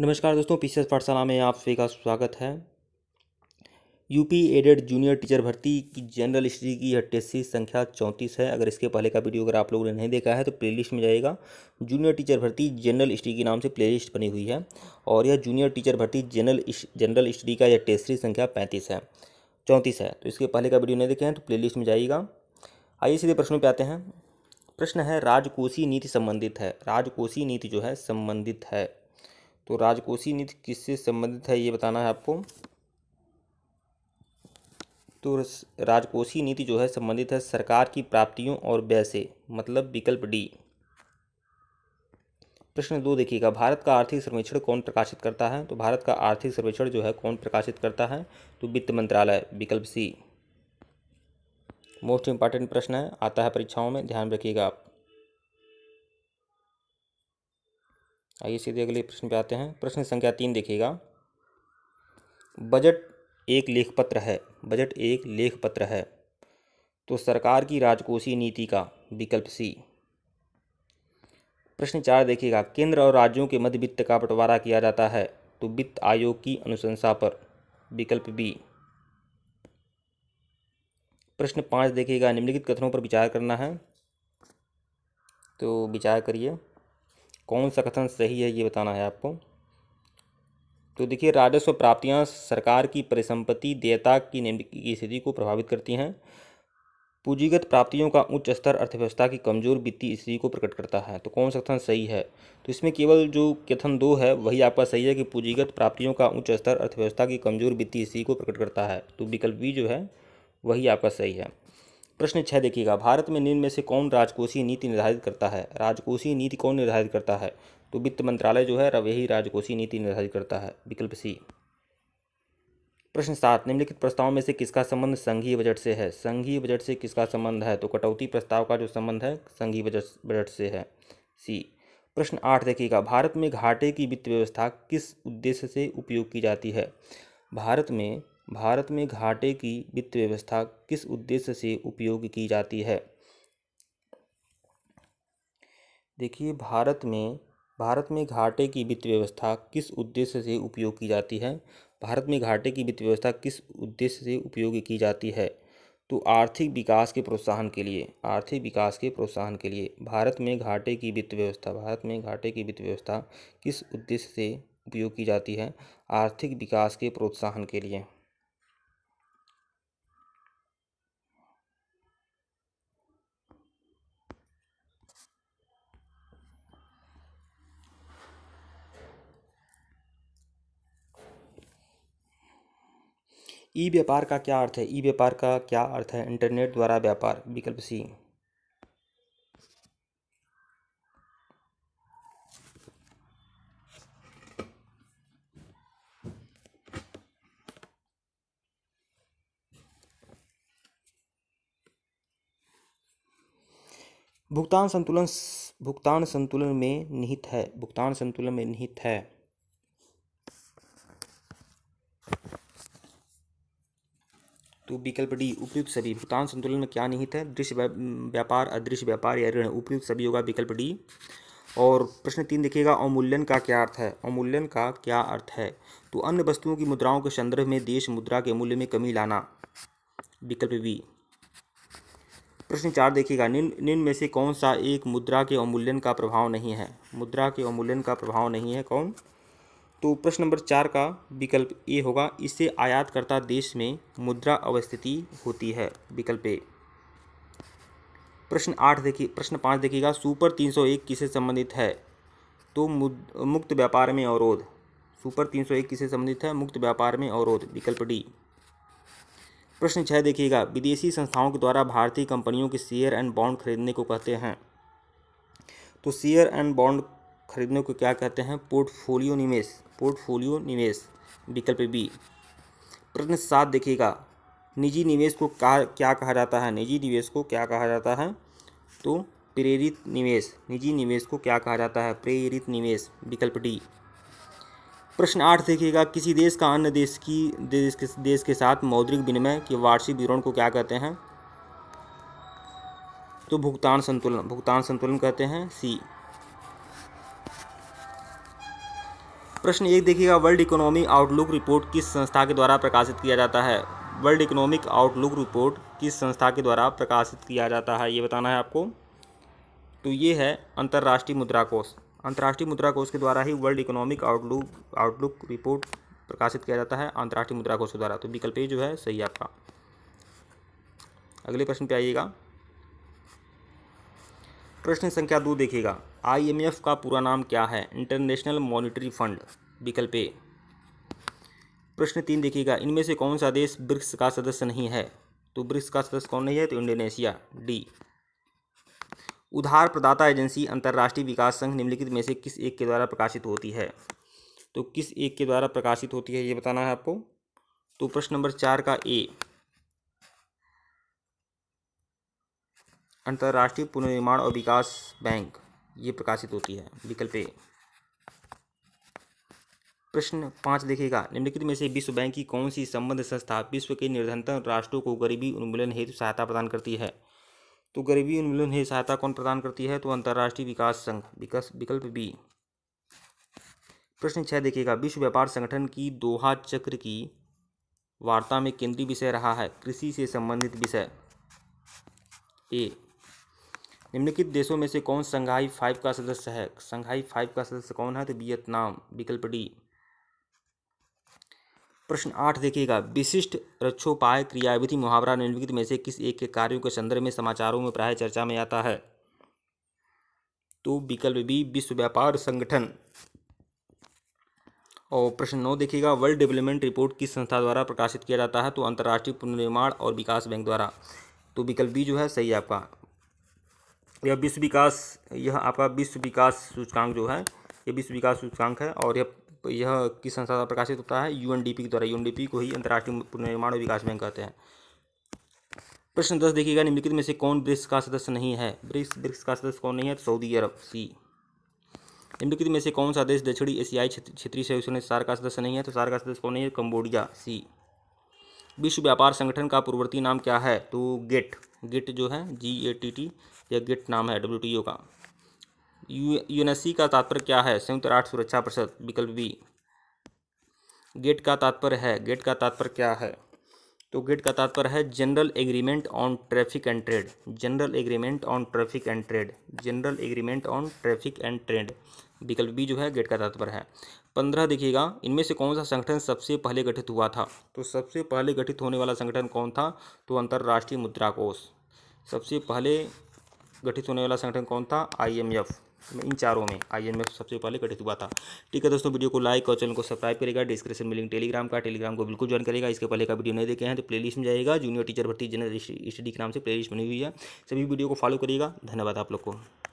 नमस्कार दोस्तों P C पाठशाला में आप सभी का स्वागत है यूपी एडेड जूनियर टीचर भर्ती की जनरल स्टडी की यह संख्या चौंतीस है अगर इसके पहले का वीडियो अगर आप लोगों ने नहीं देखा है तो प्लेलिस्ट में जाएगा जूनियर टीचर भर्ती जनरल स्टडी के नाम से प्लेलिस्ट बनी हुई है और यह जूनियर टीचर भर्ती जनरल जनरल स्टडी का यह टेस्सी संख्या पैंतीस है चौंतीस है तो इसके पहले का वीडियो नहीं देखे हैं तो प्ले में जाइएगा आइए सीधे प्रश्नों पर आते हैं प्रश्न है राजकोषीय नीति संबंधित है राजकोषीय नीति जो है संबंधित है तो राजकोषीय नीति किससे संबंधित है ये बताना है आपको तो राजकोषीय नीति जो है संबंधित है सरकार की प्राप्तियों और व्यय से मतलब विकल्प डी प्रश्न दो देखिएगा भारत का आर्थिक सर्वेक्षण कौन प्रकाशित करता है तो भारत का आर्थिक सर्वेक्षण जो है कौन प्रकाशित करता है तो वित्त मंत्रालय विकल्प सी मोस्ट इम्पॉर्टेंट प्रश्न है आता है परीक्षाओं में ध्यान रखिएगा आप आइए सीधे अगले प्रश्न पे आते हैं प्रश्न संख्या तीन देखिएगा बजट एक लेख पत्र है बजट एक लेख पत्र है तो सरकार की राजकोषीय नीति का विकल्प सी प्रश्न चार देखिएगा केंद्र और राज्यों के मध्य वित्त का बंटवारा किया जाता है तो वित्त आयोग की अनुशंसा पर विकल्प बी प्रश्न पाँच देखिएगा निम्नलिखित कथनों पर विचार करना है तो विचार करिए कौन सा कथन सही है ये बताना है आपको तो देखिए राजस्व प्राप्तियां सरकार की परिसंपत्ति देयता की की स्थिति को प्रभावित करती हैं पूंजीगत प्राप्तियों का उच्च स्तर अर्थव्यवस्था की कमजोर वित्तीय स्थिति को प्रकट करता है तो कौन सा कथन सही है तो इसमें केवल जो कथन दो है वही आपका सही है कि पूंजीगत प्राप्तियों का उच्च स्तर अर्थव्यवस्था की कमजोर वित्तीय स्थिति को प्रकट करता है तो विकल्प बी जो है वही आपका सही है प्रश्न छः देखिएगा भारत में निम्न में से कौन राजकोषीय नीति निर्धारित करता है राजकोषीय नीति कौन निर्धारित करता है तो वित्त मंत्रालय जो है यही राजकोषीय नीति निर्धारित करता है विकल्प सी प्रश्न सात निम्नलिखित प्रस्ताव में से किसका संबंध संघीय बजट से है संघीय बजट से किसका संबंध है तो कटौती प्रस्ताव का जो संबंध है संघीय बजट बजट से है सी प्रश्न आठ देखिएगा भारत में घाटे की वित्त व्यवस्था किस उद्देश्य से उपयोग की जाती है भारत में भारत में घाटे की वित्त व्यवस्था किस उद्देश्य से उपयोग की जाती है देखिए भारत में भारत में घाटे की वित्त व्यवस्था किस उद्देश्य से उपयोग की जाती है भारत में घाटे की वित्त व्यवस्था किस उद्देश्य से उपयोग की जाती है तो आर्थिक विकास के प्रोत्साहन के लिए आर्थिक विकास के प्रोत्साहन के लिए भारत में घाटे की वित्त व्यवस्था भारत में घाटे की वित्त व्यवस्था किस उद्देश्य से उपयोग की जाती है आर्थिक विकास के प्रोत्साहन के लिए ई व्यापार का क्या अर्थ है ई व्यापार का क्या अर्थ है इंटरनेट द्वारा व्यापार विकल्प सी भुगतान संतुलन भुगतान संतुलन में निहित है भुगतान संतुलन में निहित है तो विकल्प डी उपयुक्त सभी भुगतान संतुलन में क्या निहित है दृश्य व्यापार अदृश्य व्यापार या ऋण उपयुक्त सभी होगा विकल्प डी और प्रश्न तीन देखिएगा अवमूल्यन का क्या अर्थ है अवमूल्यन का क्या अर्थ है तो अन्य वस्तुओं की मुद्राओं के संदर्भ में देश मुद्रा के मूल्य में कमी लाना विकल्प बी प्रश्न चार देखिएगा निम्न निम्न में से कौन सा एक मुद्रा के अवमूल्यन का प्रभाव नहीं है मुद्रा के अवमूल्यन का प्रभाव नहीं है कौन तो प्रश्न नंबर चार का विकल्प ए होगा इससे आयातकर्ता देश में मुद्रा अवस्थिति होती है विकल्प ए प्रश्न आठ देखिए प्रश्न पाँच देखिएगा सुपर तीन सौ एक किसे संबंधित है तो मुक्त व्यापार में अवरोध सुपर तीन सौ एक किसे संबंधित है मुक्त व्यापार में अवरोध विकल्प डी प्रश्न छः देखिएगा विदेशी संस्थाओं के द्वारा भारतीय कंपनियों के शेयर एंड बॉन्ड खरीदने को कहते हैं तो शेयर एंड बॉन्ड खरीदने को क्या कहते हैं पोर्टफोलियो निवेश पोर्टफोलियो निवेश विकल्प बी प्रश्न सात देखिएगा निजी निवेश को कहा क्या कहा जाता है निजी निवेश को क्या कहा जाता है तो प्रेरित निवेश निजी निवेश को क्या कहा जाता है प्रेरित निवेश विकल्प डी प्रश्न आठ देखिएगा किसी देश का अन्य देश की देश के देश के साथ मौद्रिक विनिमय के वार्षिक विवरण को क्या कहते हैं तो भुगतान संतुलन भुगतान संतुलन कहते हैं सी प्रश्न एक देखिएगा वर्ल्ड इकोनॉमी आउटलुक रिपोर्ट किस संस्था के द्वारा प्रकाशित किया जाता है वर्ल्ड इकोनॉमिक आउटलुक रिपोर्ट किस संस्था के द्वारा प्रकाशित किया जाता है ये बताना है आपको तो ये है अंतर्राष्ट्रीय मुद्रा कोष अंतर्राष्ट्रीय मुद्रा कोष के द्वारा ही world economic outlook outlook report प्रकाशित किया जाता है अंतर्राष्ट्रीय मुद्रा कोष के द्वारा तो विकल्प ये जो है सही आपका अगले प्रश्न पे आइएगा प्रश्न संख्या दो देखिएगा आईएमएफ का पूरा नाम क्या है इंटरनेशनल मॉनिटरी फंड विकल्प ए प्रश्न तीन देखिएगा इनमें से कौन सा देश ब्रिक्स का सदस्य नहीं है तो ब्रिक्स का सदस्य कौन नहीं है तो इंडोनेशिया डी उधार प्रदाता एजेंसी अंतर्राष्ट्रीय विकास संघ निम्नलिखित में से किस एक के द्वारा प्रकाशित होती है तो किस एक के द्वारा प्रकाशित होती है ये बताना है आपको तो प्रश्न नंबर चार का ए अंतर्राष्ट्रीय पुनर्निर्माण और विकास बैंक ये प्रकाशित होती है विकल्प ए प्रश्न पाँच देखिएगा निम्नलिखित में से विश्व बैंक की कौन सी संबंध संस्था विश्व के निर्धनतम राष्ट्रों को गरीबी उन्मूलन हेतु सहायता प्रदान करती है तो गरीबी उन्मूलन हेतु सहायता कौन प्रदान करती है तो अंतर्राष्ट्रीय विकास संघ विकास विकल्प बी प्रश्न छः देखिएगा विश्व व्यापार संगठन की दोहा चक्र की वार्ता में केंद्रीय विषय रहा है कृषि से संबंधित विषय ए निम्नलिखित देशों में से कौन संघाई फाइव का सदस्य है संघाई फाइव का सदस्य कौन है तो वियतनाम विकल्प डी प्रश्न आठ देखिएगा विशिष्ट रक्षोपाय क्रियाविधि मुहावरा निम्नलिखित में से किस एक के कार्यों के संदर्भ में समाचारों में प्राय चर्चा में आता है तो विकल्प बी विश्व व्यापार संगठन और प्रश्न नौ देखिएगा वर्ल्ड डेवलपमेंट रिपोर्ट किस संस्था द्वारा प्रकाशित किया जाता है तो अंतर्राष्ट्रीय पुनर्निर्माण और विकास बैंक द्वारा तो विकल्प बी जो है सही आपका यह विश्व विकास यह आपका विश्व विकास सूचकांक जो है ये विश्व विकास सूचकांक है और यह यह किस संस्था द्वारा प्रकाशित होता है यूएनडीपी के द्वारा यूएनडीपी को ही अंतर्राष्ट्रीय पुनर्निर्माण विकास बैंक कहते हैं प्रश्न दस देखिएगा निम्नलिखित में से कौन ब्रिक्स का सदस्य नहीं है ब्रिक्स ब्रिक्स का सदस्य कौन नहीं है सऊदी अरब सी निम्नलिखित में से कौन सा देश दक्षिणी एशियाई क्षेत्रीय सहयोग संगठन सार का सदस्य नहीं है तो सार का सदस्य कौन नहीं है कंबोडिया सी विश्व व्यापार संगठन का पूर्ववर्ती नाम क्या है तो गेट गेट जो है जी ए टी टी या गिट नाम है डब्ल्यू का यू यूएनएससी का तात्पर्य क्या है संयुक्त राष्ट्र सुरक्षा परिषद विकल्प बी गेट का तात्पर्य है गेट का तात्पर्य क्या है तो गेट का तात्पर्य है general agreement on traffic and trade general agreement on traffic and trade general agreement on traffic and trade विकल्प बी जो है गेट का तात्पर्य है पंद्रह देखिएगा इनमें से कौन सा संगठन सबसे पहले गठित हुआ था तो सबसे पहले गठित होने वाला संगठन कौन था तो अंतर्राष्ट्रीय मुद्रा कोष सबसे पहले गठित होने वाला संगठन कौन था आईएमएफ इन चारों में आईएमएफ सबसे पहले गठित हुआ था ठीक है दोस्तों वीडियो को लाइक और चैनल को सब्सक्राइब करेगा डिस्क्रिप्शन में लिंक टेलीग्राम का टेलीग्राम को बिल्कुल ज्वाइन करेगा इसके पहले का वीडियो नहीं देखे हैं तो प्लेलिस्ट में जाएगा जूनियर टीचर भर्ती जनरल स्टडी के नाम से लिस्ट बनी हुई है सभी वीडियो को फॉलो करिएगा धन्यवाद आप लोग को